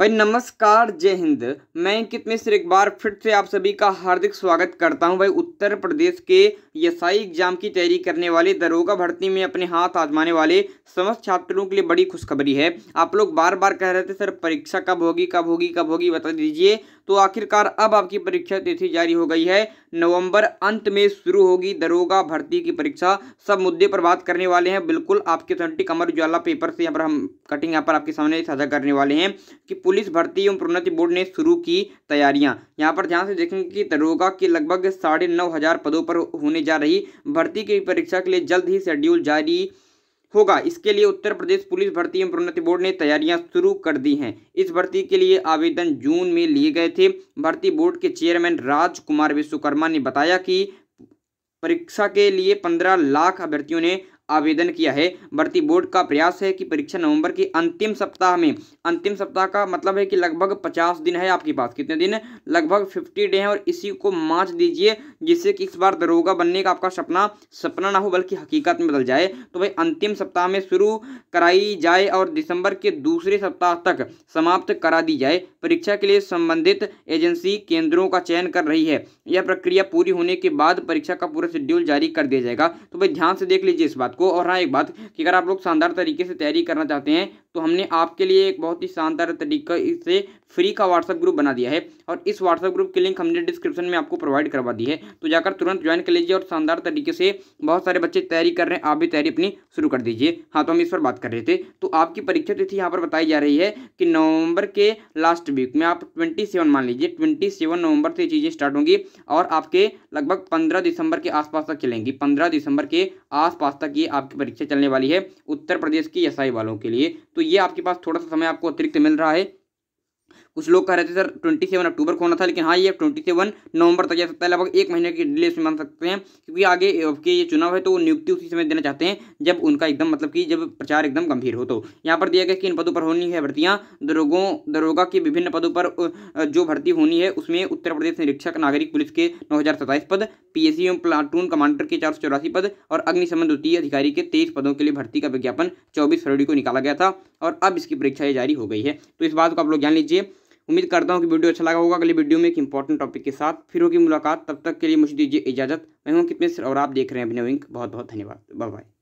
भाई नमस्कार जय हिंद मैं अंकित मिश्र एक बार फिर से आप सभी का हार्दिक स्वागत करता हूं भाई उत्तर प्रदेश के यसाई एग्जाम की तैयारी करने वाले दरोगा भर्ती में अपने हाथ आजमाने वाले समस्त छात्रों के लिए बड़ी खुशखबरी है आप लोग बार बार कह रहे थे सर परीक्षा कब होगी कब होगी कब होगी बता दीजिए तो आखिरकार अब आपकी परीक्षा तिथि जारी हो गई है नवंबर अंत में शुरू होगी दरोगा भर्ती की परीक्षा सब मुद्दे पर बात करने वाले हैं बिल्कुल आपके थर्टी कमर उज्वाला पेपर से यहाँ पर हम कटिंग यहाँ पर आपके सामने साझा करने वाले हैं कि पुलिस भर्ती एवं प्रोन्नति बोर्ड ने शुरू की तैयारियां यहाँ पर ध्यान से देखेंगे कि दरोगा के लगभग साढ़े नौ हजार पदों पर होने जा रही भर्ती की परीक्षा के लिए जल्द ही शेड्यूल जारी होगा इसके लिए उत्तर प्रदेश पुलिस भर्ती एवं प्रोन्नति बोर्ड ने तैयारियां शुरू कर दी हैं इस भर्ती के लिए आवेदन जून में लिए गए थे भर्ती बोर्ड के चेयरमैन राज कुमार विश्वकर्मा ने बताया कि परीक्षा के लिए पंद्रह लाख अभ्यर्थियों ने आवेदन किया है भर्ती बोर्ड का प्रयास है कि परीक्षा नवंबर के अंतिम सप्ताह में अंतिम सप्ताह का मतलब है कि लगभग पचास दिन है आपके पास कितने दिन लगभग फिफ्टी डे हैं और इसी को मार्च दीजिए जिससे कि इस बार दरोगा बनने का आपका सपना सपना ना हो बल्कि हकीकत में बदल जाए तो भाई अंतिम सप्ताह में शुरू कराई जाए और दिसंबर के दूसरे सप्ताह तक समाप्त करा दी जाए परीक्षा के लिए संबंधित एजेंसी केंद्रों का चयन कर रही है यह प्रक्रिया पूरी होने के बाद परीक्षा का पूरा शेड्यूल जारी कर दिया जाएगा तो भाई ध्यान से देख लीजिए इस बात आपको और हाँ एक बात कि अगर आप लोग शानदार तरीके से तैयारी करना चाहते हैं तो हमने आपके लिए एक बहुत ही शानदार तरीके से फ्री का व्हाट्सअप ग्रुप बना दिया है और इस व्हाट्सअप ग्रुप की लिंक हमने डिस्क्रिप्शन में आपको प्रोवाइड करवा दी है तो जाकर तुरंत ज्वाइन कर लीजिए और शानदार तरीके से बहुत सारे बच्चे तैयारी कर रहे हैं आप भी तैयारी अपनी शुरू कर दीजिए हाँ तो हम इस पर बात कर रहे थे तो आपकी परीक्षा तिथि यहाँ पर बताई जा रही है कि नवंबर के लास्ट वीक में आप ट्वेंटी सेवन मान लीजिए ट्वेंटी सेवन नवंबर से चीज़ें स्टार्ट होंगी और आपके लगभग पंद्रह दिसंबर के आसपास तक चलेंगी पंद्रह दिसंबर के आसपास तक ये आपकी परीक्षा चलने वाली है उत्तर प्रदेश की एसआई वालों के लिए तो ये आपके पास थोड़ा सा समय आपको अतिरिक्त मिल रहा है कुछ लोग कह रहे थे सर ट्वेंटी सेवन अक्टूबर को होना था लेकिन हाँ ये ट्वेंटी सेवन नवंबर तक जा सकता है लगभग एक महीने की डिले से मान सकते हैं क्योंकि आगे आपके ये चुनाव है तो नियुक्ति उसी समय देना चाहते हैं जब उनका एकदम मतलब कि जब प्रचार एकदम गंभीर हो तो यहाँ पर दिया गया कि इन पदों पर होनी है भर्तियाँ दरोगों दरोगा के विभिन्न पदों पर जो भर्ती होनी है उसमें उत्तर प्रदेश निरीक्षक नागरिक पुलिस के नौ पद पी एवं प्लाटून कमांडर के चार पद और अग्निशमन द्वितीय अधिकारी के तेईस पदों के लिए भर्ती का विज्ञापन चौबीस फरवरी को निकाला गया था और अब इसकी परीक्षा जारी हो गई है तो इस बात को आप लोग जान लीजिए उम्मीद करता हूँ कि वीडियो अच्छा लगा होगा अगली वीडियो में एक इंपॉर्टेंट टॉपिक के साथ फिर होगी मुलाकात तब तक के लिए मुझे दीजिए इजाजत मैं हूँ कितने और आप देख रहे हैं अभिनव इंक बहुत बहुत धन्यवाद बाय बाय